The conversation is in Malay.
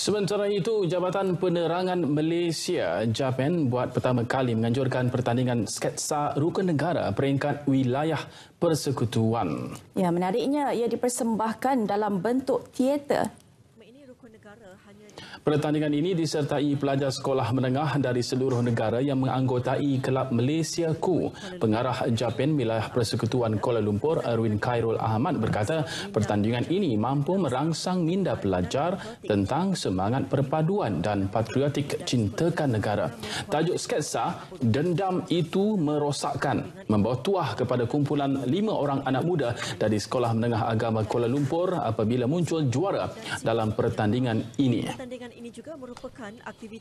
Sementara itu, Jabatan Penerangan Malaysia Japan buat pertama kali menganjurkan pertandingan sketsa rukun negara peringkat wilayah persekutuan. Ya, menariknya ia dipersembahkan dalam bentuk teater Pertandingan ini disertai pelajar sekolah menengah dari seluruh negara yang menganggotai Kelab Malaysia Ku. Pengarah Japan Wilayah Persekutuan Kuala Lumpur Erwin Khairul Ahmad berkata pertandingan ini mampu merangsang minda pelajar tentang semangat perpaduan dan patriotik cintakan negara. Tajuk sketsa, Dendam Itu Merosakkan membawa tuah kepada kumpulan lima orang anak muda dari Sekolah Menengah Agama Kuala Lumpur apabila muncul juara dalam pertandingan ini. Pertandingan ini juga merupakan aktiviti